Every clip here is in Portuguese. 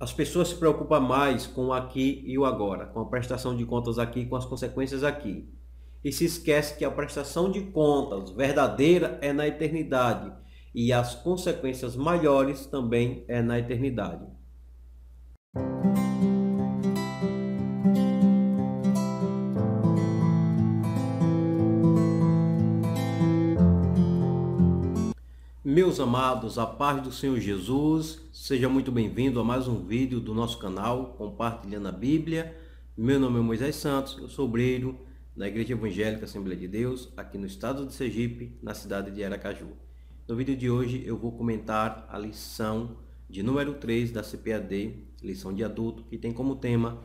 as pessoas se preocupam mais com o aqui e o agora, com a prestação de contas aqui, com as consequências aqui. E se esquece que a prestação de contas verdadeira é na eternidade e as consequências maiores também é na eternidade. Meus amados, a paz do Senhor Jesus, seja muito bem-vindo a mais um vídeo do nosso canal Compartilhando a Bíblia. Meu nome é Moisés Santos, eu sou obreiro da Igreja Evangélica Assembleia de Deus, aqui no estado de Sergipe, na cidade de Aracaju. No vídeo de hoje eu vou comentar a lição de número 3 da CPAD, lição de adulto, que tem como tema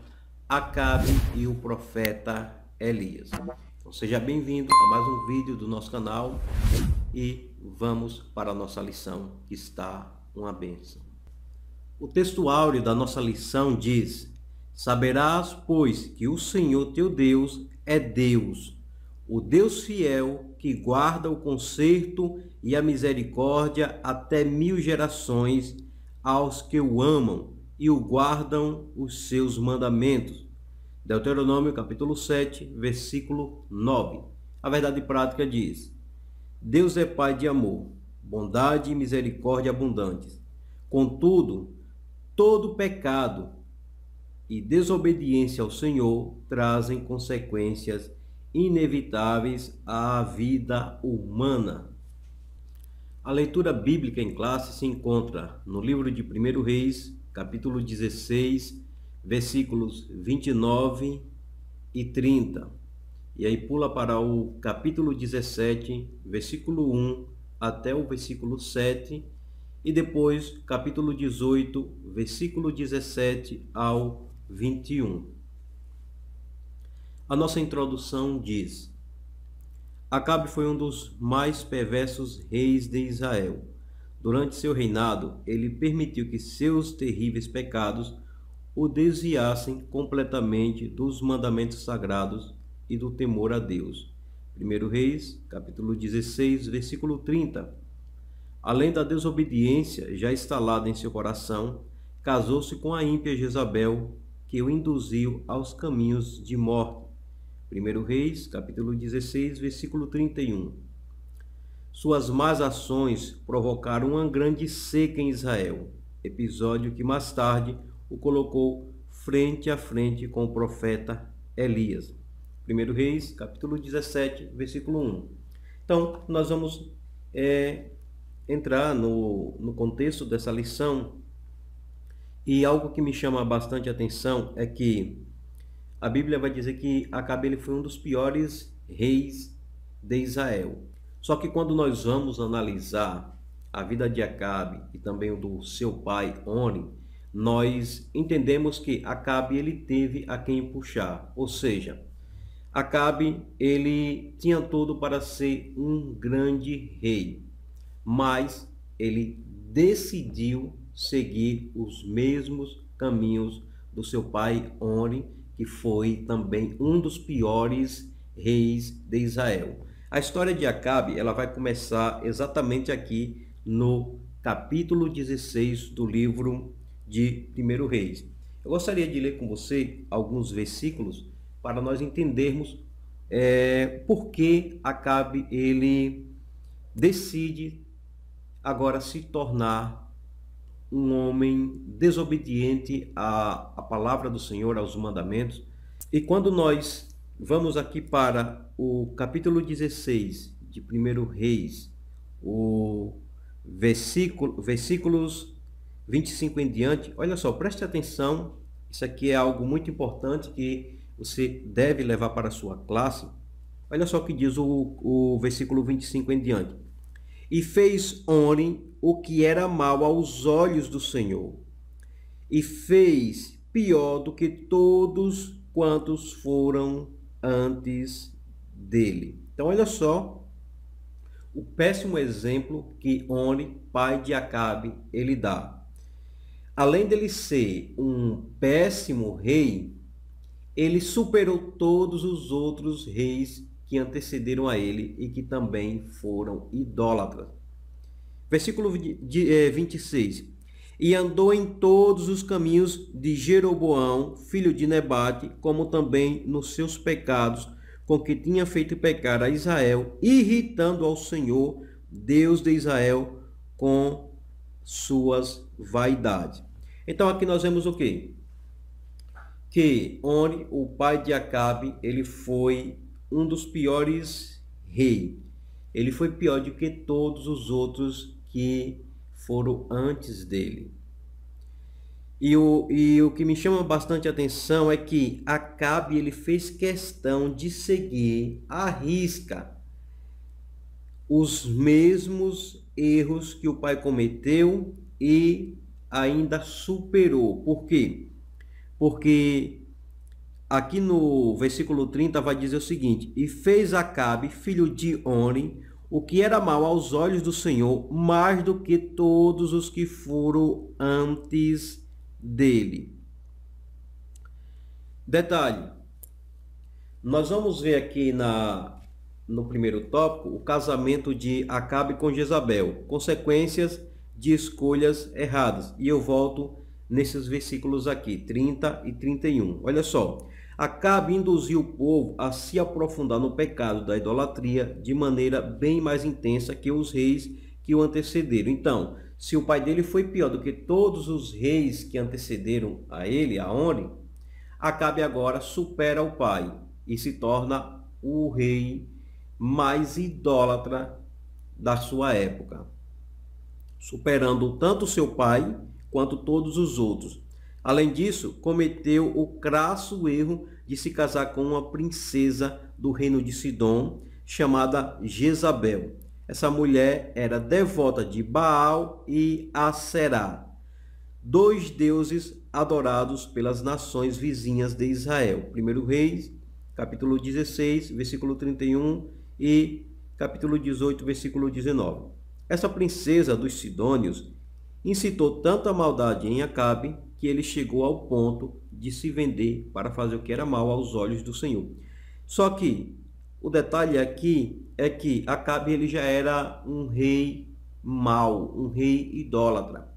Acabe e o profeta Elias. Então seja bem-vindo a mais um vídeo do nosso canal e vamos para a nossa lição, que está uma bênção. O texto áureo da nossa lição diz: Saberás, pois, que o Senhor teu Deus é Deus, o Deus fiel que guarda o conserto e a misericórdia até mil gerações aos que o amam e o guardam os seus mandamentos. Deuteronômio capítulo 7, versículo 9. A verdade prática diz: Deus é Pai de amor, bondade e misericórdia abundantes. Contudo, todo pecado e desobediência ao Senhor trazem consequências inevitáveis à vida humana. A leitura bíblica em classe se encontra no livro de 1 Reis, capítulo 16, versículos 29 e 30 e aí pula para o capítulo 17, versículo 1 até o versículo 7, e depois capítulo 18, versículo 17 ao 21. A nossa introdução diz: Acabe foi um dos mais perversos reis de Israel. Durante seu reinado, ele permitiu que seus terríveis pecados o desviassem completamente dos mandamentos sagrados e do temor a Deus. 1 Reis, capítulo 16, versículo 30. Além da desobediência já instalada em seu coração, casou-se com a ímpia Jezabel, que o induziu aos caminhos de morte. 1 Reis, capítulo 16, versículo 31. Suas más ações provocaram uma grande seca em Israel, episódio que mais tarde o colocou frente a frente com o profeta Elias. 1 Reis, capítulo 17, versículo 1. Então, nós vamos é, entrar no, no contexto dessa lição e algo que me chama bastante atenção é que a Bíblia vai dizer que Acabe ele foi um dos piores reis de Israel. Só que quando nós vamos analisar a vida de Acabe e também o do seu pai Oni, nós entendemos que Acabe ele teve a quem puxar, ou seja, Acabe, ele tinha tudo para ser um grande rei, mas ele decidiu seguir os mesmos caminhos do seu pai Onre, que foi também um dos piores reis de Israel. A história de Acabe, ela vai começar exatamente aqui no capítulo 16 do livro de Primeiro Reis. Eu gostaria de ler com você alguns versículos para nós entendermos é, por que Acabe ele decide agora se tornar um homem desobediente à, à palavra do Senhor, aos mandamentos. E quando nós vamos aqui para o capítulo 16 de 1 Reis, o versículo, versículos 25 em diante, olha só, preste atenção, isso aqui é algo muito importante que você deve levar para a sua classe. Olha só o que diz o, o versículo 25 em diante. E fez Oni o que era mal aos olhos do Senhor, e fez pior do que todos quantos foram antes dele. Então, olha só o péssimo exemplo que Oni, pai de Acabe, ele dá. Além dele ser um péssimo rei, ele superou todos os outros reis que antecederam a ele e que também foram idólatras. Versículo 26. Eh, e andou em todos os caminhos de Jeroboão, filho de Nebate, como também nos seus pecados, com que tinha feito pecar a Israel, irritando ao Senhor, Deus de Israel, com suas vaidades. Então aqui nós vemos o quê? que Oni, o pai de Acabe, ele foi um dos piores reis. Ele foi pior do que todos os outros que foram antes dele. E o, e o que me chama bastante atenção é que Acabe ele fez questão de seguir à risca os mesmos erros que o pai cometeu e ainda superou. Por quê? porque aqui no versículo 30 vai dizer o seguinte: E fez Acabe, filho de Oni, o que era mal aos olhos do Senhor, mais do que todos os que foram antes dele. Detalhe: nós vamos ver aqui na, no primeiro tópico o casamento de Acabe com Jezabel, consequências de escolhas erradas. E eu volto nesses versículos aqui, 30 e 31. Olha só. Acabe induziu o povo a se aprofundar no pecado da idolatria de maneira bem mais intensa que os reis que o antecederam. Então, se o pai dele foi pior do que todos os reis que antecederam a ele, a Oni, Acabe agora supera o pai e se torna o rei mais idólatra da sua época, superando tanto seu pai quanto todos os outros. Além disso, cometeu o crasso erro de se casar com uma princesa do reino de Sidom, chamada Jezabel. Essa mulher era devota de Baal e Aserá, dois deuses adorados pelas nações vizinhas de Israel. 1 Reis, capítulo 16, versículo 31 e capítulo 18, versículo 19. Essa princesa dos Sidônios Incitou tanta maldade em Acabe que ele chegou ao ponto de se vender para fazer o que era mal aos olhos do Senhor. Só que o detalhe aqui é que Acabe ele já era um rei mau, um rei idólatra.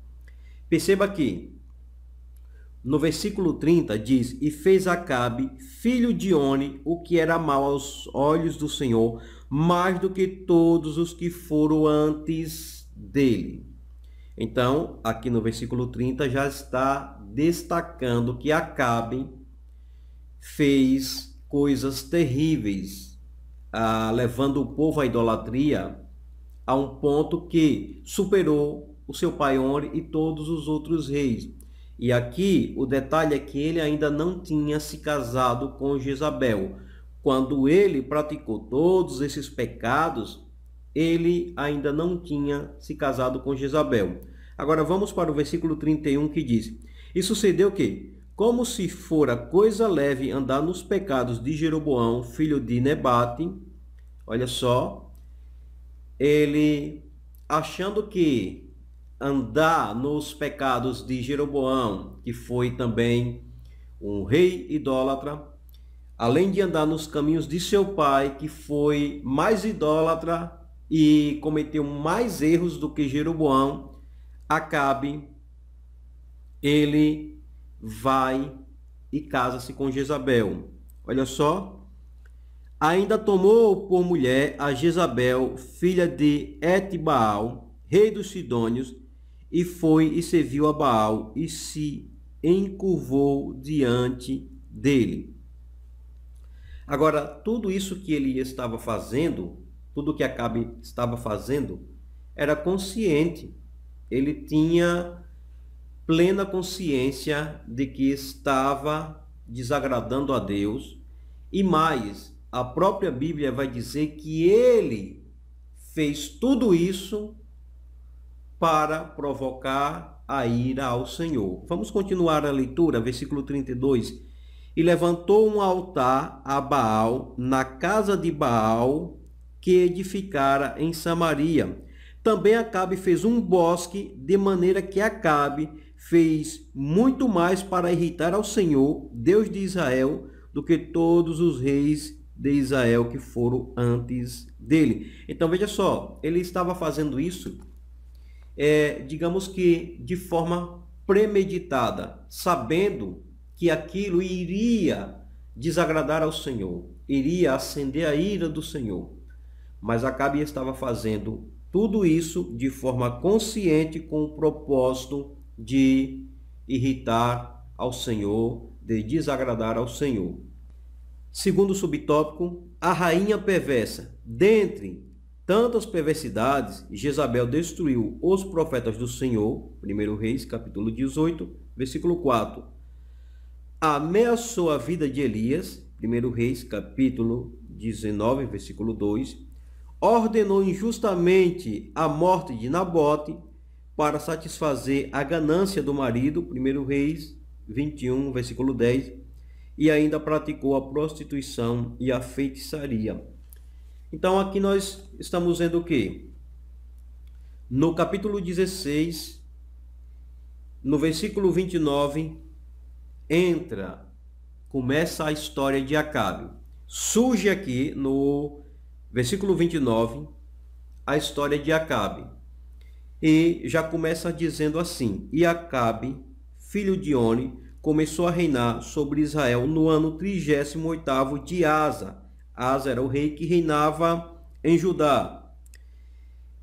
Perceba que no versículo 30 diz: E fez Acabe, filho de Oni, o que era mal aos olhos do Senhor, mais do que todos os que foram antes dele. Então, aqui no versículo 30 já está destacando que Acabe fez coisas terríveis, ah, levando o povo à idolatria a um ponto que superou o seu pai Onre e todos os outros reis. E aqui o detalhe é que ele ainda não tinha se casado com Jezabel. Quando ele praticou todos esses pecados, ele ainda não tinha se casado com Jezabel. Agora vamos para o versículo 31 que diz: E sucedeu que, como se fora coisa leve andar nos pecados de Jeroboão, filho de Nebate, olha só, ele achando que andar nos pecados de Jeroboão, que foi também um rei idólatra, além de andar nos caminhos de seu pai, que foi mais idólatra e cometeu mais erros do que Jeroboão, Acabe, ele vai e casa-se com Jezabel. Olha só. Ainda tomou por mulher a Jezabel, filha de Etbaal rei dos Sidônios, e foi e serviu a Baal e se encurvou diante dele. Agora, tudo isso que ele estava fazendo tudo o que Acabe estava fazendo, era consciente. Ele tinha plena consciência de que estava desagradando a Deus. E mais, a própria Bíblia vai dizer que ele fez tudo isso para provocar a ira ao Senhor. Vamos continuar a leitura, versículo 32. E levantou um altar a Baal na casa de Baal que edificara em Samaria. Também Acabe fez um bosque, de maneira que Acabe fez muito mais para irritar ao Senhor, Deus de Israel, do que todos os reis de Israel que foram antes dele. Então veja só, ele estava fazendo isso, é, digamos que de forma premeditada, sabendo que aquilo iria desagradar ao Senhor, iria acender a ira do Senhor. Mas Acabe estava fazendo tudo isso de forma consciente com o propósito de irritar ao Senhor, de desagradar ao Senhor. Segundo subtópico, a rainha perversa. Dentre tantas perversidades, Jezabel destruiu os profetas do Senhor, 1 Reis, capítulo 18, versículo 4. Ameaçou a vida de Elias, 1 Reis, capítulo 19, versículo 2 ordenou injustamente a morte de Nabote para satisfazer a ganância do marido, 1 Reis 21, versículo 10, e ainda praticou a prostituição e a feitiçaria. Então aqui nós estamos vendo o que? No capítulo 16, no versículo 29, entra, começa a história de Acabe. Surge aqui no versículo 29, a história de Acabe. E já começa dizendo assim: E Acabe, filho de Oni, começou a reinar sobre Israel no ano 38 de Asa. Asa era o rei que reinava em Judá.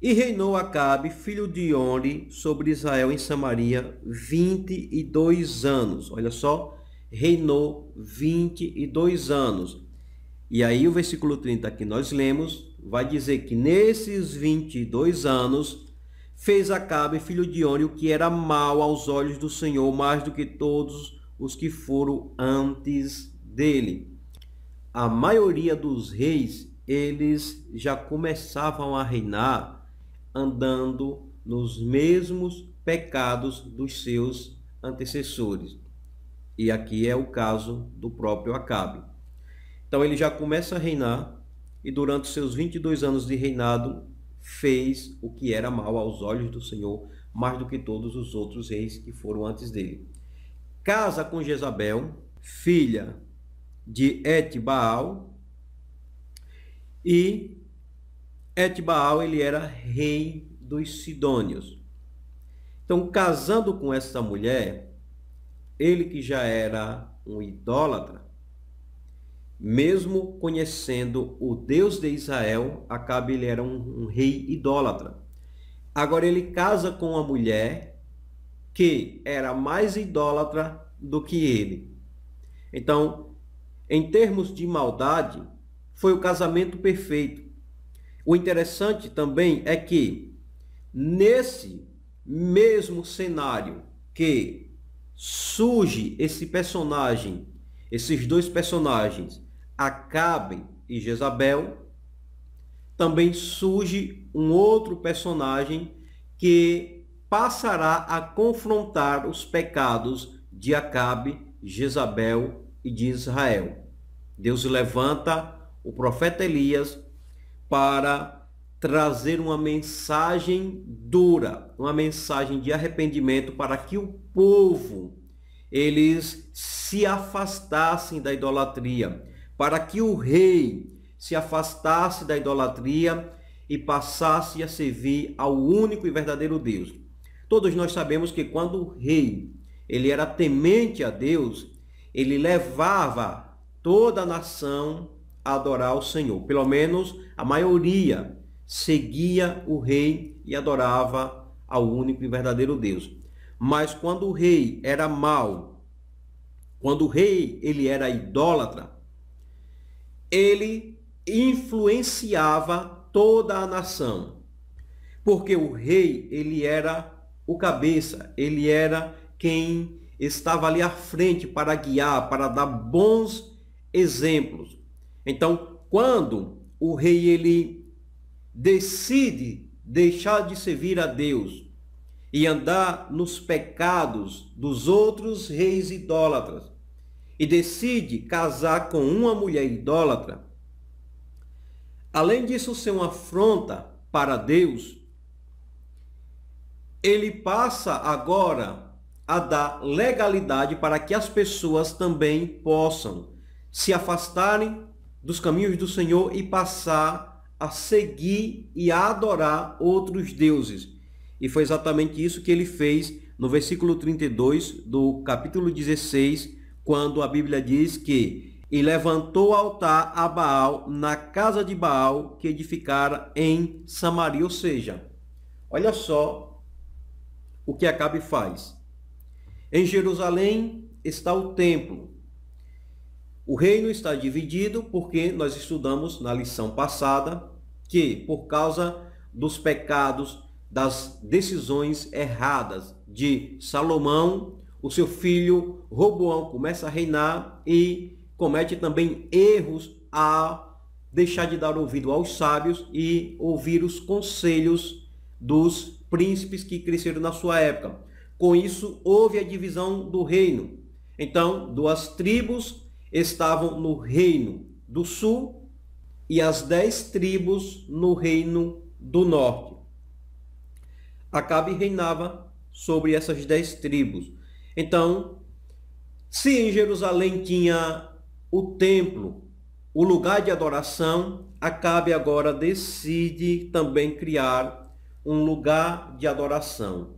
E reinou Acabe, filho de Oni, sobre Israel em Samaria, 22 anos. Olha só, reinou 22 anos. E aí o versículo 30 que nós lemos vai dizer que nesses 22 anos fez Acabe, filho de Oni, o que era mal aos olhos do Senhor, mais do que todos os que foram antes dele. A maioria dos reis, eles já começavam a reinar andando nos mesmos pecados dos seus antecessores. E aqui é o caso do próprio Acabe. Então ele já começa a reinar e durante seus 22 anos de reinado fez o que era mal aos olhos do Senhor, mais do que todos os outros reis que foram antes dele. Casa com Jezabel, filha de Etbaal, e Etbaal ele era rei dos Sidônios. Então, casando com essa mulher, ele que já era um idólatra, mesmo conhecendo o Deus de Israel, Acabe ele era um, um rei idólatra. Agora ele casa com uma mulher que era mais idólatra do que ele. Então, em termos de maldade, foi o casamento perfeito. O interessante também é que nesse mesmo cenário que surge esse personagem, esses dois personagens, Acabe e Jezabel, também surge um outro personagem que passará a confrontar os pecados de Acabe, Jezabel e de Israel. Deus levanta o profeta Elias para trazer uma mensagem dura, uma mensagem de arrependimento para que o povo eles se afastassem da idolatria, para que o rei se afastasse da idolatria e passasse a servir ao único e verdadeiro Deus. Todos nós sabemos que quando o rei ele era temente a Deus, ele levava toda a nação a adorar o Senhor. Pelo menos a maioria seguia o rei e adorava ao único e verdadeiro Deus. Mas quando o rei era mau, quando o rei ele era idólatra, ele influenciava toda a nação. Porque o rei, ele era o cabeça, ele era quem estava ali à frente para guiar, para dar bons exemplos. Então, quando o rei ele decide deixar de servir a Deus e andar nos pecados dos outros reis idólatras, e decide casar com uma mulher idólatra, além disso ser uma afronta para Deus, ele passa agora a dar legalidade para que as pessoas também possam se afastarem dos caminhos do Senhor e passar a seguir e a adorar outros deuses. E foi exatamente isso que ele fez no versículo 32 do capítulo 16 quando a Bíblia diz que e levantou altar a Baal na casa de Baal que edificara em Samaria, ou seja, olha só o que Acabe faz. Em Jerusalém está o templo. O reino está dividido porque nós estudamos na lição passada que por causa dos pecados, das decisões erradas de Salomão, o seu filho Roboão começa a reinar e comete também erros a deixar de dar ouvido aos sábios e ouvir os conselhos dos príncipes que cresceram na sua época. Com isso, houve a divisão do reino. Então, duas tribos estavam no reino do sul e as dez tribos no reino do norte. Acabe reinava sobre essas dez tribos. Então, se em Jerusalém tinha o templo, o lugar de adoração, Acabe agora decide também criar um lugar de adoração,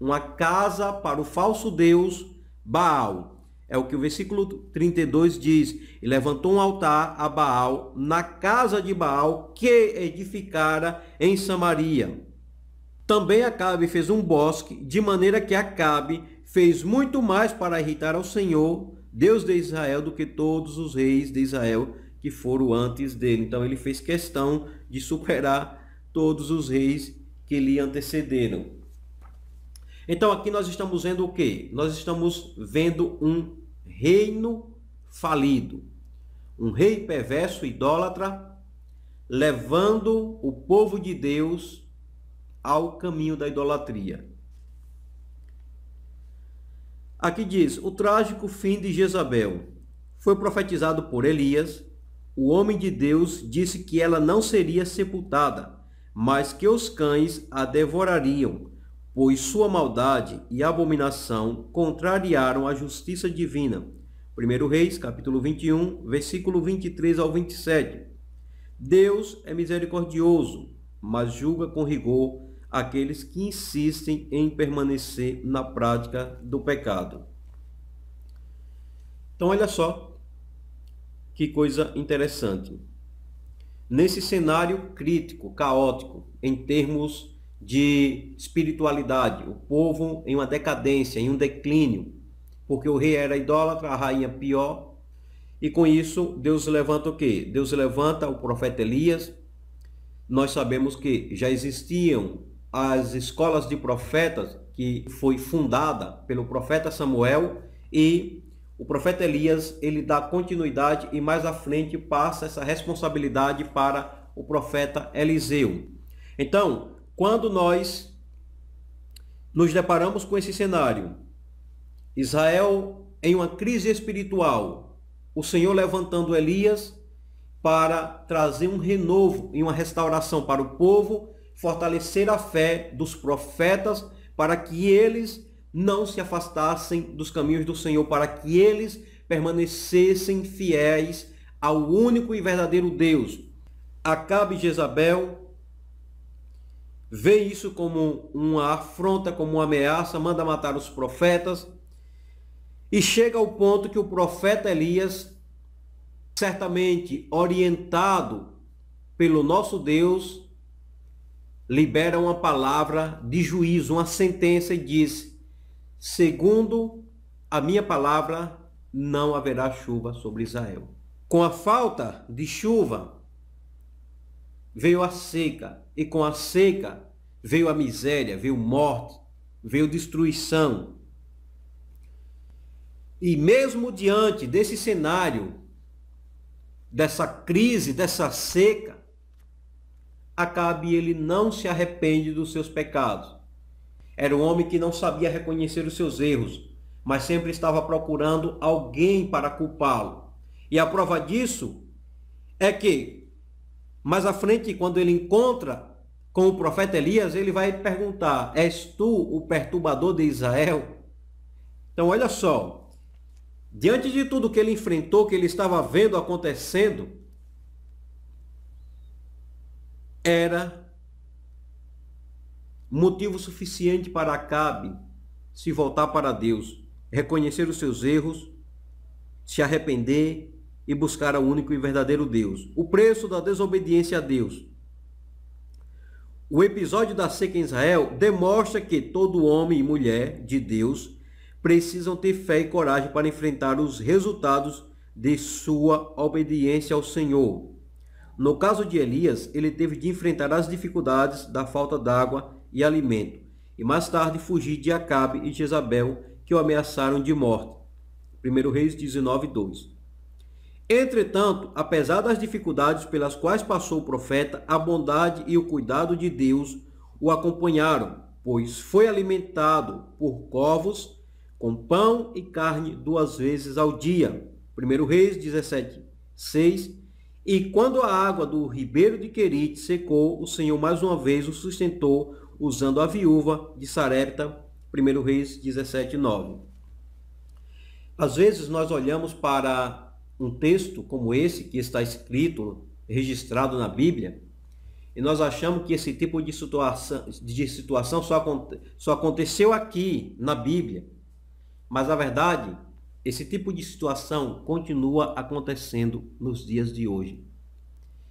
uma casa para o falso deus Baal. É o que o versículo 32 diz: E levantou um altar a Baal na casa de Baal que edificara em Samaria. Também Acabe fez um bosque, de maneira que Acabe fez muito mais para irritar ao Senhor, Deus de Israel, do que todos os reis de Israel que foram antes dele. Então ele fez questão de superar todos os reis que lhe antecederam. Então aqui nós estamos vendo o que? Nós estamos vendo um reino falido, um rei perverso, idólatra, levando o povo de Deus ao caminho da idolatria. Aqui diz: o trágico fim de Jezabel foi profetizado por Elias. O homem de Deus disse que ela não seria sepultada, mas que os cães a devorariam, pois sua maldade e abominação contrariaram a justiça divina. 1 Reis, capítulo 21, versículo 23 ao 27. Deus é misericordioso, mas julga com rigor aqueles que insistem em permanecer na prática do pecado. Então, olha só que coisa interessante. Nesse cenário crítico, caótico, em termos de espiritualidade, o povo em uma decadência, em um declínio, porque o rei era idólatra, a rainha pior, e com isso Deus levanta o quê? Deus levanta o profeta Elias. Nós sabemos que já existiam as escolas de profetas, que foi fundada pelo profeta Samuel e o profeta Elias, ele dá continuidade e mais à frente passa essa responsabilidade para o profeta Eliseu. Então, quando nós nos deparamos com esse cenário, Israel em uma crise espiritual, o Senhor levantando Elias para trazer um renovo e uma restauração para o povo fortalecer a fé dos profetas para que eles não se afastassem dos caminhos do Senhor, para que eles permanecessem fiéis ao único e verdadeiro Deus. Acabe Jezabel vê isso como uma afronta, como uma ameaça, manda matar os profetas e chega ao ponto que o profeta Elias, certamente orientado pelo nosso Deus, libera uma palavra de juízo, uma sentença e diz: segundo a minha palavra, não haverá chuva sobre Israel. Com a falta de chuva, veio a seca, e com a seca veio a miséria, veio morte, veio destruição. E mesmo diante desse cenário, dessa crise, dessa seca, Acabe ele não se arrepende dos seus pecados. Era um homem que não sabia reconhecer os seus erros, mas sempre estava procurando alguém para culpá-lo. E a prova disso é que, mais à frente, quando ele encontra com o profeta Elias, ele vai perguntar: És tu o perturbador de Israel? Então, olha só, diante de tudo que ele enfrentou, que ele estava vendo acontecendo, era motivo suficiente para Acabe se voltar para Deus, reconhecer os seus erros, se arrepender e buscar o único e verdadeiro Deus. O preço da desobediência a Deus. O episódio da seca em Israel demonstra que todo homem e mulher de Deus precisam ter fé e coragem para enfrentar os resultados de sua obediência ao Senhor. No caso de Elias, ele teve de enfrentar as dificuldades da falta d'água e alimento, e mais tarde fugir de Acabe e Jezabel, que o ameaçaram de morte. 1 Reis 19, 2. Entretanto, apesar das dificuldades pelas quais passou o profeta, a bondade e o cuidado de Deus o acompanharam, pois foi alimentado por covos com pão e carne duas vezes ao dia. 1 Reis 17, 6 e quando a água do ribeiro de Querite secou, o Senhor mais uma vez o sustentou, usando a viúva de Sarepta, 1 Reis 17, 9. Às vezes nós olhamos para um texto como esse, que está escrito, registrado na Bíblia, e nós achamos que esse tipo de situação, de situação só, só aconteceu aqui, na Bíblia. Mas, na verdade, esse tipo de situação continua acontecendo nos dias de hoje.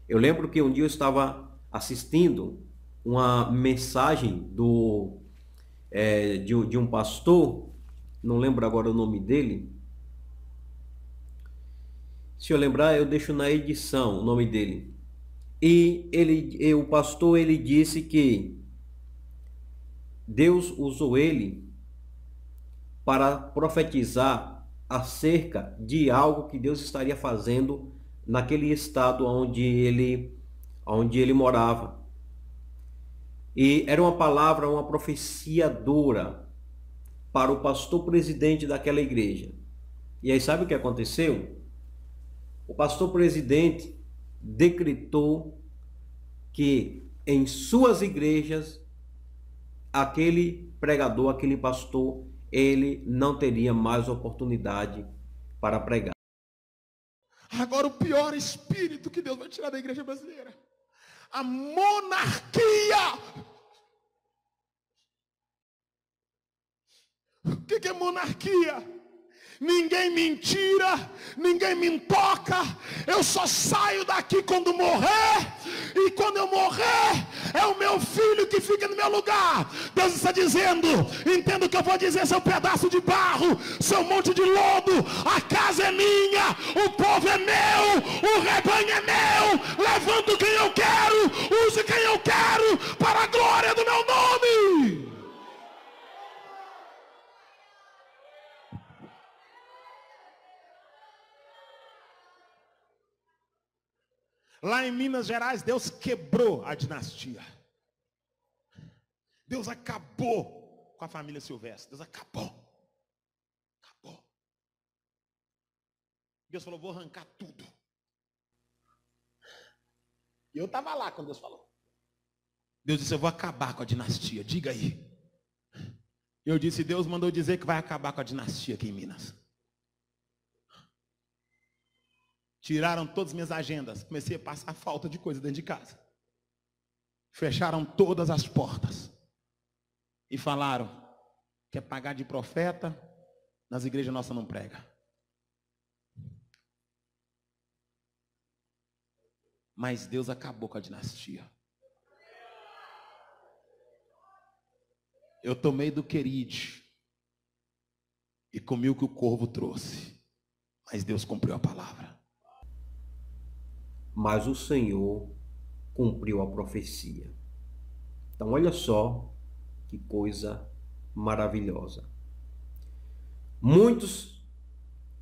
Eu lembro que um dia eu estava assistindo uma mensagem do é, de, de um pastor, não lembro agora o nome dele. Se eu lembrar, eu deixo na edição o nome dele. E ele, e o pastor, ele disse que Deus usou ele para profetizar acerca de algo que Deus estaria fazendo naquele estado onde ele, onde ele morava. E era uma palavra, uma profecia dura para o pastor presidente daquela igreja. E aí sabe o que aconteceu? O pastor presidente decretou que em suas igrejas aquele pregador, aquele pastor ele não teria mais oportunidade para pregar. Agora, o pior espírito que Deus vai tirar da igreja brasileira: a monarquia. O que é monarquia? ninguém me mentira, ninguém me toca, eu só saio daqui quando morrer, e quando eu morrer, é o meu filho que fica no meu lugar. Deus está dizendo: entendo o que eu vou dizer, seu pedaço de barro, seu monte de lodo, a casa é minha, o povo é meu, o rebanho é meu, levanto quem eu quero, uso quem eu quero, para a glória do meu nome. Lá em Minas Gerais, Deus quebrou a dinastia. Deus acabou com a família Silvestre. Deus acabou. Acabou. Deus falou: vou arrancar tudo. E eu estava lá quando Deus falou. Deus disse: eu vou acabar com a dinastia. Diga aí. Eu disse: Deus mandou dizer que vai acabar com a dinastia aqui em Minas. Tiraram todas as minhas agendas. Comecei a passar falta de coisa dentro de casa. Fecharam todas as portas. E falaram: quer pagar de profeta? Nas igrejas nossa não prega. Mas Deus acabou com a dinastia. Eu tomei do querido e comi o que o corvo trouxe. Mas Deus cumpriu a palavra mas o Senhor cumpriu a profecia. Então, olha só que coisa maravilhosa. Muitos,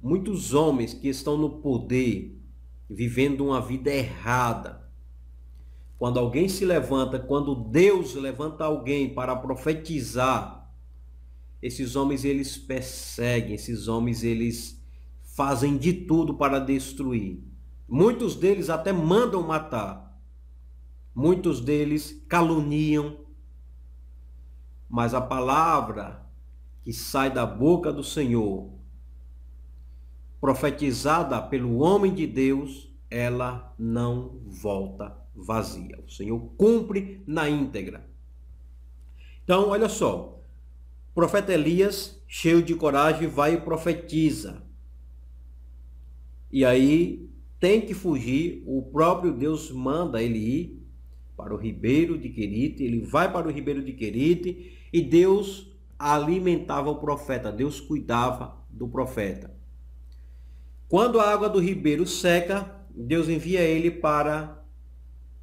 muitos homens que estão no poder, vivendo uma vida errada, quando alguém se levanta, quando Deus levanta alguém para profetizar, esses homens eles perseguem, esses homens eles fazem de tudo para destruir. Muitos deles até mandam matar. Muitos deles caluniam. Mas a palavra que sai da boca do Senhor, profetizada pelo homem de Deus, ela não volta vazia. O Senhor cumpre na íntegra. Então, olha só. O profeta Elias, cheio de coragem, vai e profetiza. E aí tem que fugir, o próprio Deus manda ele ir para o ribeiro de Querite, ele vai para o ribeiro de Querite e Deus alimentava o profeta, Deus cuidava do profeta. Quando a água do ribeiro seca, Deus envia ele para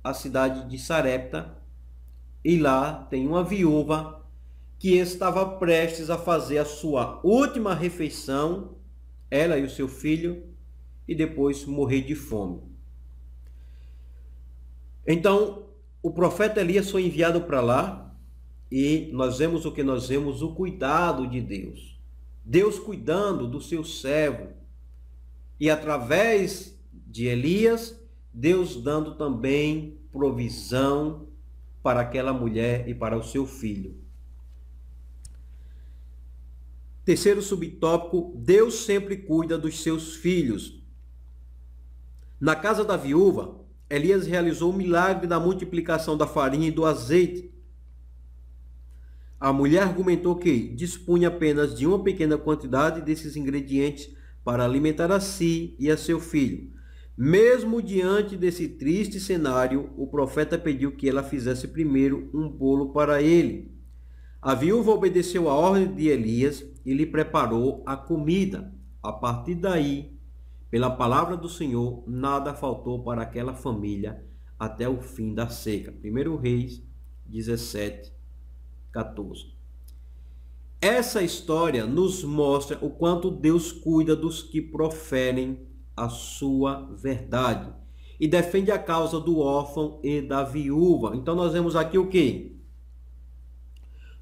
a cidade de Sarepta e lá tem uma viúva que estava prestes a fazer a sua última refeição, ela e o seu filho, e depois morrer de fome. Então, o profeta Elias foi enviado para lá e nós vemos o que nós vemos, o cuidado de Deus. Deus cuidando do seu servo. E através de Elias, Deus dando também provisão para aquela mulher e para o seu filho. Terceiro subtópico: Deus sempre cuida dos seus filhos. Na casa da viúva, Elias realizou o milagre da multiplicação da farinha e do azeite. A mulher argumentou que dispunha apenas de uma pequena quantidade desses ingredientes para alimentar a si e a seu filho. Mesmo diante desse triste cenário, o profeta pediu que ela fizesse primeiro um bolo para ele. A viúva obedeceu a ordem de Elias e lhe preparou a comida. A partir daí, pela palavra do Senhor, nada faltou para aquela família até o fim da seca. 1 Reis 17, 14. Essa história nos mostra o quanto Deus cuida dos que proferem a sua verdade e defende a causa do órfão e da viúva. Então nós vemos aqui o que?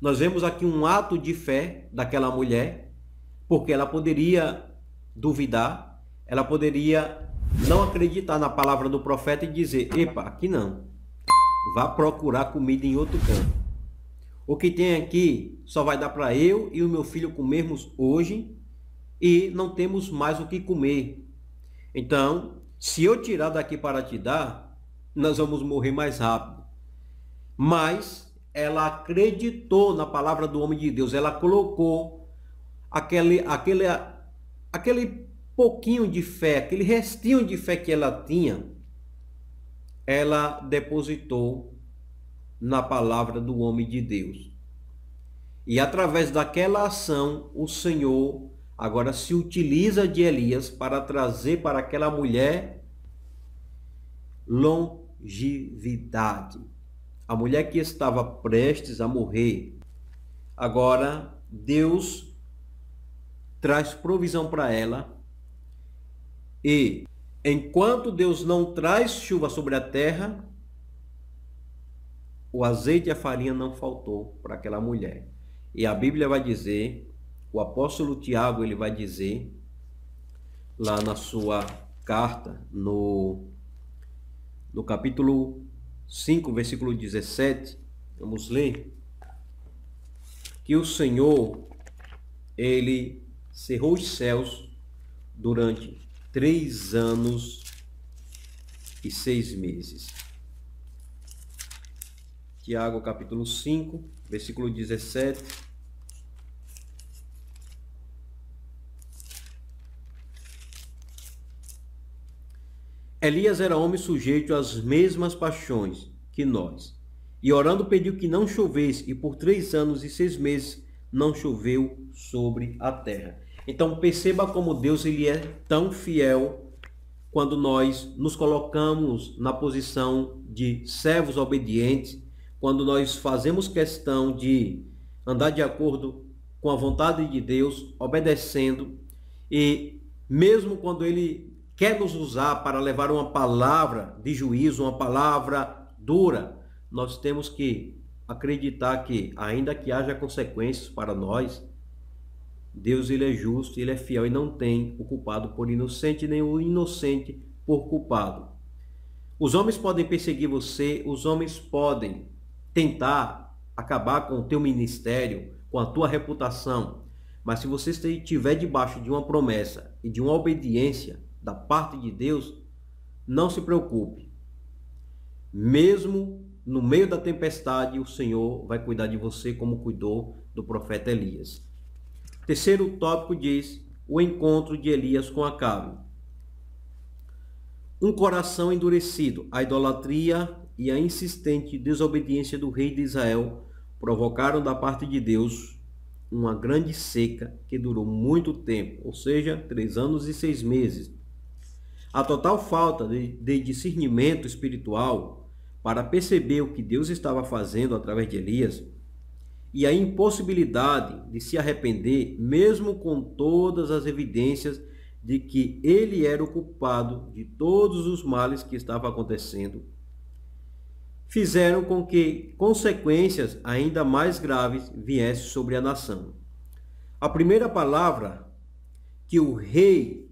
Nós vemos aqui um ato de fé daquela mulher, porque ela poderia duvidar, ela poderia não acreditar na palavra do profeta e dizer: Epa, aqui não. Vá procurar comida em outro canto. O que tem aqui só vai dar para eu e o meu filho comermos hoje e não temos mais o que comer. Então, se eu tirar daqui para te dar, nós vamos morrer mais rápido. Mas ela acreditou na palavra do homem de Deus, ela colocou aquele, aquele, aquele pouquinho de fé, aquele restinho de fé que ela tinha, ela depositou na palavra do homem de Deus. E através daquela ação, o Senhor agora se utiliza de Elias para trazer para aquela mulher longevidade. A mulher que estava prestes a morrer, agora Deus traz provisão para ela e enquanto Deus não traz chuva sobre a terra, o azeite e a farinha não faltou para aquela mulher. E a Bíblia vai dizer, o apóstolo Tiago ele vai dizer lá na sua carta, no, no capítulo 5, versículo 17, vamos ler, que o Senhor, ele cerrou os céus durante três anos e seis meses. Tiago capítulo 5, versículo 17. Elias era homem sujeito às mesmas paixões que nós. E orando pediu que não chovesse, e por três anos e seis meses não choveu sobre a terra. Então perceba como Deus ele é tão fiel quando nós nos colocamos na posição de servos obedientes, quando nós fazemos questão de andar de acordo com a vontade de Deus, obedecendo e mesmo quando ele quer nos usar para levar uma palavra de juízo, uma palavra dura, nós temos que acreditar que ainda que haja consequências para nós, Deus ele é justo, ele é fiel e não tem o culpado por inocente, nem o inocente por culpado. Os homens podem perseguir você, os homens podem tentar acabar com o teu ministério, com a tua reputação, mas se você estiver debaixo de uma promessa e de uma obediência da parte de Deus, não se preocupe. Mesmo no meio da tempestade, o Senhor vai cuidar de você como cuidou do profeta Elias. Terceiro tópico diz o encontro de Elias com Acabe. Um coração endurecido, a idolatria e a insistente desobediência do rei de Israel provocaram da parte de Deus uma grande seca que durou muito tempo, ou seja, três anos e seis meses. A total falta de, de discernimento espiritual para perceber o que Deus estava fazendo através de Elias e a impossibilidade de se arrepender, mesmo com todas as evidências de que ele era o culpado de todos os males que estavam acontecendo, fizeram com que consequências ainda mais graves viessem sobre a nação. A primeira palavra que o rei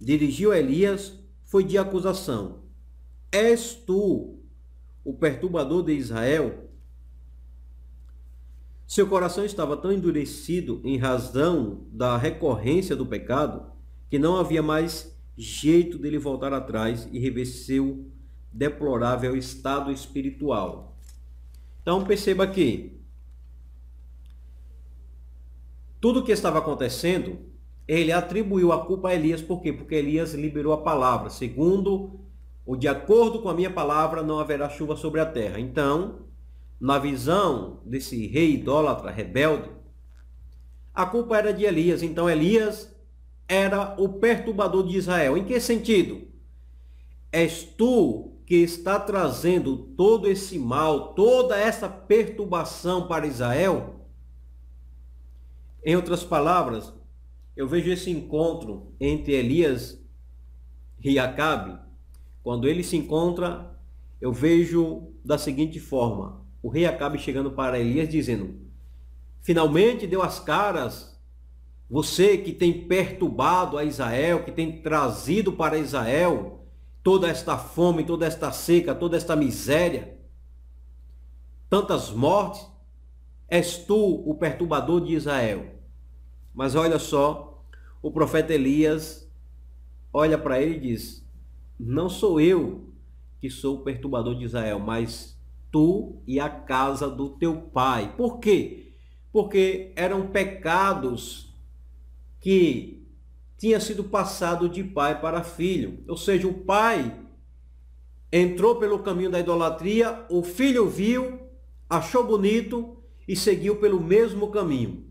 dirigiu a Elias foi de acusação: És tu o perturbador de Israel? Seu coração estava tão endurecido em razão da recorrência do pecado que não havia mais jeito dele voltar atrás e rever seu deplorável estado espiritual. Então perceba aqui, tudo o que estava acontecendo, ele atribuiu a culpa a Elias, por quê? Porque Elias liberou a palavra, segundo ou de acordo com a minha palavra não haverá chuva sobre a terra. Então, na visão desse rei idólatra, rebelde, a culpa era de Elias. Então Elias era o perturbador de Israel. Em que sentido? És tu que está trazendo todo esse mal, toda essa perturbação para Israel? Em outras palavras, eu vejo esse encontro entre Elias e Acabe. Quando ele se encontra, eu vejo da seguinte forma: o rei Acabe chegando para Elias dizendo: Finalmente deu as caras, você que tem perturbado a Israel, que tem trazido para Israel toda esta fome, toda esta seca, toda esta miséria, tantas mortes, és tu o perturbador de Israel. Mas olha só, o profeta Elias olha para ele e diz: Não sou eu que sou o perturbador de Israel, mas tu e a casa do teu pai. Por quê? Porque eram pecados que tinha sido passado de pai para filho. Ou seja, o pai entrou pelo caminho da idolatria, o filho viu, achou bonito e seguiu pelo mesmo caminho.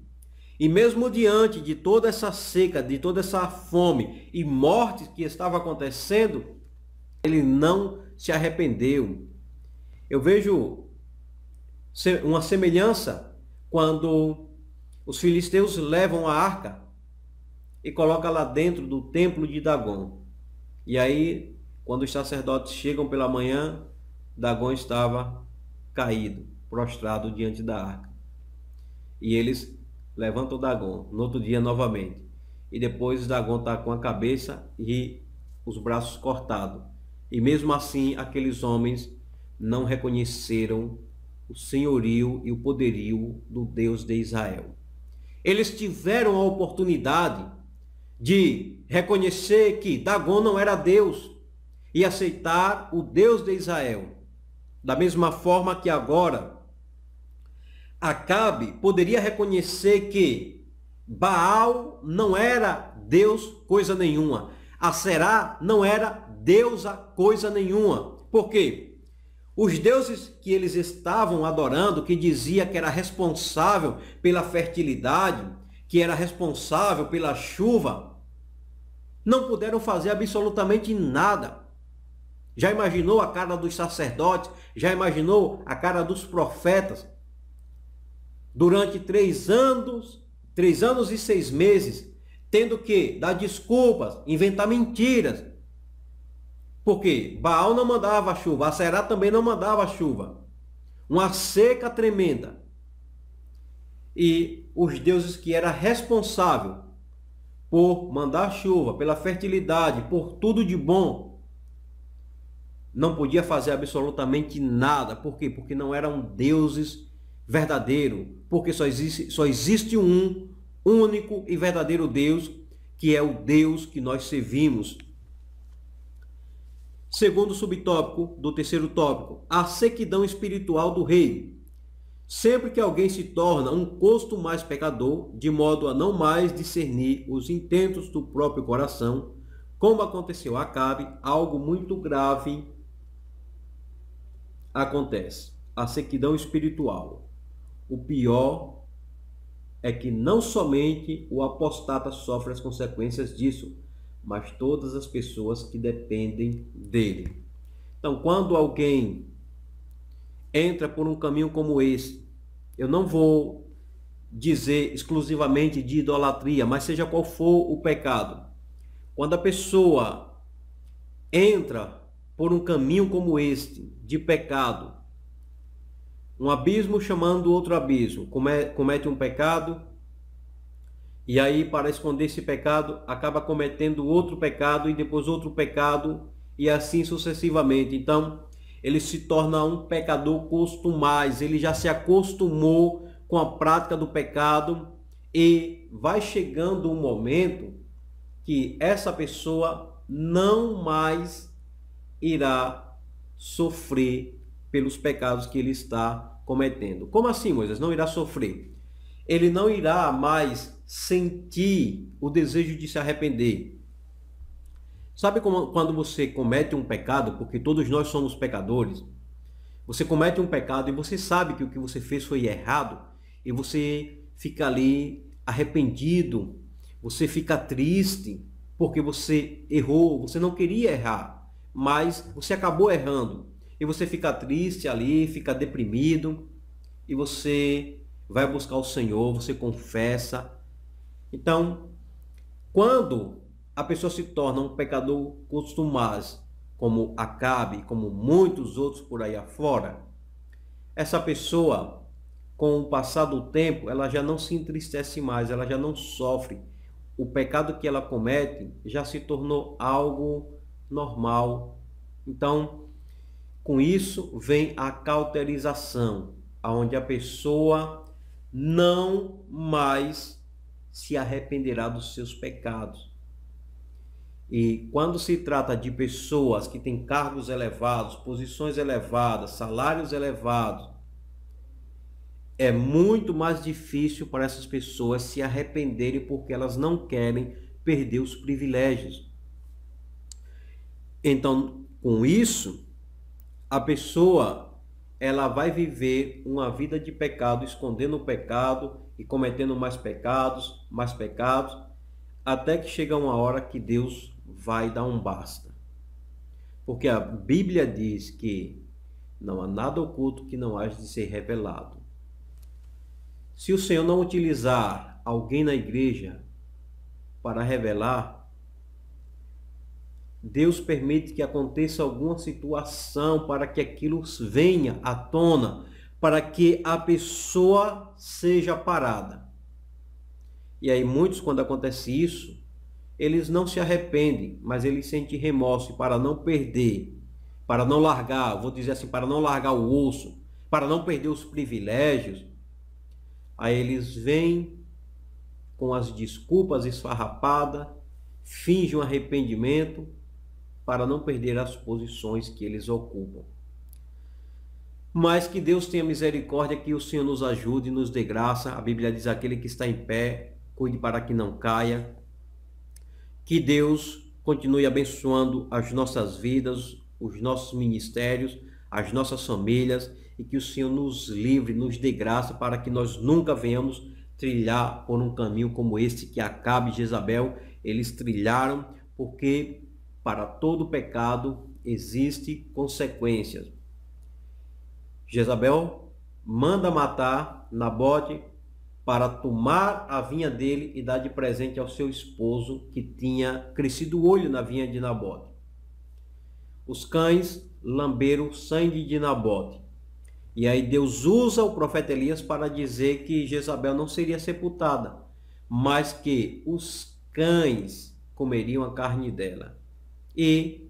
E mesmo diante de toda essa seca, de toda essa fome e morte que estava acontecendo, ele não se arrependeu, eu vejo uma semelhança quando os filisteus levam a arca e colocam lá dentro do templo de Dagon. E aí, quando os sacerdotes chegam pela manhã, Dagon estava caído, prostrado diante da arca. E eles levantam Dagon no outro dia novamente. E depois Dagon está com a cabeça e os braços cortados. E mesmo assim, aqueles homens não reconheceram o senhorio e o poderio do Deus de Israel. Eles tiveram a oportunidade de reconhecer que Dagon não era Deus e aceitar o Deus de Israel. Da mesma forma que agora Acabe poderia reconhecer que Baal não era Deus coisa nenhuma, Aserá não era deusa coisa nenhuma. Por quê? Os deuses que eles estavam adorando, que dizia que era responsável pela fertilidade, que era responsável pela chuva, não puderam fazer absolutamente nada. Já imaginou a cara dos sacerdotes? Já imaginou a cara dos profetas? Durante três anos, três anos e seis meses, tendo que dar desculpas, inventar mentiras, porque Baal não mandava chuva, Será também não mandava chuva. Uma seca tremenda. E os deuses que era responsável por mandar chuva, pela fertilidade, por tudo de bom, não podia fazer absolutamente nada. Por quê? Porque não eram deuses verdadeiros. Porque só existe, só existe um único e verdadeiro Deus, que é o Deus que nós servimos Segundo subtópico do terceiro tópico, a sequidão espiritual do rei. Sempre que alguém se torna um costo mais pecador, de modo a não mais discernir os intentos do próprio coração, como aconteceu a Acabe, algo muito grave acontece. A sequidão espiritual. O pior é que não somente o apostata sofre as consequências disso, mas todas as pessoas que dependem dele. Então, quando alguém entra por um caminho como esse, eu não vou dizer exclusivamente de idolatria, mas seja qual for o pecado. Quando a pessoa entra por um caminho como este, de pecado, um abismo chamando outro abismo, comete um pecado, e aí, para esconder esse pecado, acaba cometendo outro pecado e depois outro pecado e assim sucessivamente. Então, ele se torna um pecador costumado. ele já se acostumou com a prática do pecado e vai chegando um momento que essa pessoa não mais irá sofrer pelos pecados que ele está cometendo. Como assim, Moisés? Não irá sofrer ele não irá mais sentir o desejo de se arrepender. Sabe como, quando você comete um pecado, porque todos nós somos pecadores, você comete um pecado e você sabe que o que você fez foi errado, e você fica ali arrependido, você fica triste, porque você errou, você não queria errar, mas você acabou errando. E você fica triste ali, fica deprimido, e você vai buscar o Senhor, você confessa. Então, quando a pessoa se torna um pecador costumaz, como Acabe, como muitos outros por aí afora, essa pessoa, com o passar do tempo, ela já não se entristece mais, ela já não sofre. O pecado que ela comete já se tornou algo normal. Então, com isso vem a cauterização, aonde a pessoa não mais se arrependerá dos seus pecados. E quando se trata de pessoas que têm cargos elevados, posições elevadas, salários elevados, é muito mais difícil para essas pessoas se arrependerem porque elas não querem perder os privilégios. Então, com isso, a pessoa ela vai viver uma vida de pecado, escondendo o pecado e cometendo mais pecados, mais pecados, até que chega uma hora que Deus vai dar um basta. Porque a Bíblia diz que não há nada oculto que não haja de ser revelado. Se o Senhor não utilizar alguém na igreja para revelar, Deus permite que aconteça alguma situação para que aquilo venha à tona, para que a pessoa seja parada. E aí muitos quando acontece isso, eles não se arrependem, mas eles sentem remorso para não perder, para não largar, vou dizer assim, para não largar o osso, para não perder os privilégios. Aí eles vêm com as desculpas esfarrapadas, fingem um arrependimento para não perder as posições que eles ocupam. Mas que Deus tenha misericórdia, que o Senhor nos ajude, nos dê graça. A Bíblia diz: aquele que está em pé, cuide para que não caia. Que Deus continue abençoando as nossas vidas, os nossos ministérios, as nossas famílias e que o Senhor nos livre, nos dê graça para que nós nunca venhamos trilhar por um caminho como este que Acabe Jezabel eles trilharam, porque para todo pecado existe consequências. Jezabel manda matar Nabote para tomar a vinha dele e dar de presente ao seu esposo que tinha crescido o olho na vinha de Nabote. Os cães lamberam sangue de Nabote. E aí Deus usa o profeta Elias para dizer que Jezabel não seria sepultada, mas que os cães comeriam a carne dela. E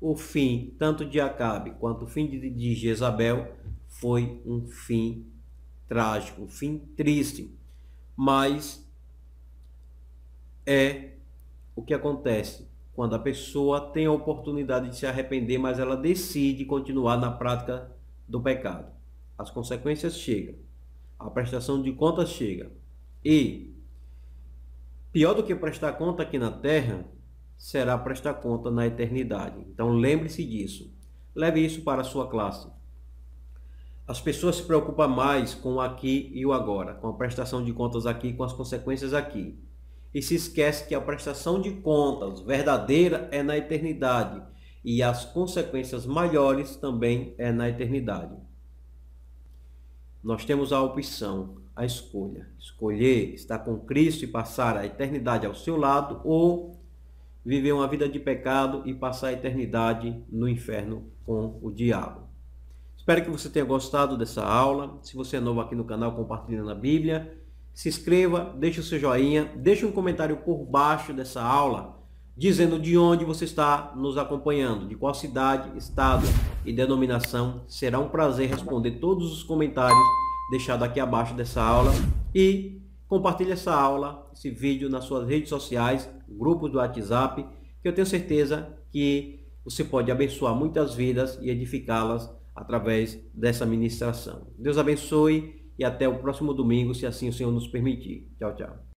o fim, tanto de Acabe quanto o fim de Jezabel, foi um fim trágico, um fim triste. Mas é o que acontece quando a pessoa tem a oportunidade de se arrepender, mas ela decide continuar na prática do pecado. As consequências chegam, a prestação de contas chega. E pior do que prestar conta aqui na terra será prestar conta na eternidade. Então lembre-se disso. Leve isso para a sua classe. As pessoas se preocupam mais com o aqui e o agora, com a prestação de contas aqui, com as consequências aqui. E se esquece que a prestação de contas verdadeira é na eternidade e as consequências maiores também é na eternidade. Nós temos a opção, a escolha, escolher estar com Cristo e passar a eternidade ao seu lado ou viver uma vida de pecado e passar a eternidade no inferno com o diabo. Espero que você tenha gostado dessa aula. Se você é novo aqui no canal, compartilhe na Bíblia. Se inscreva, deixe o seu joinha, deixe um comentário por baixo dessa aula, dizendo de onde você está nos acompanhando, de qual cidade, estado e denominação. Será um prazer responder todos os comentários deixados aqui abaixo dessa aula. E compartilhe essa aula, esse vídeo nas suas redes sociais grupos do WhatsApp, que eu tenho certeza que você pode abençoar muitas vidas e edificá-las através dessa ministração. Deus abençoe e até o próximo domingo, se assim o Senhor nos permitir. Tchau, tchau.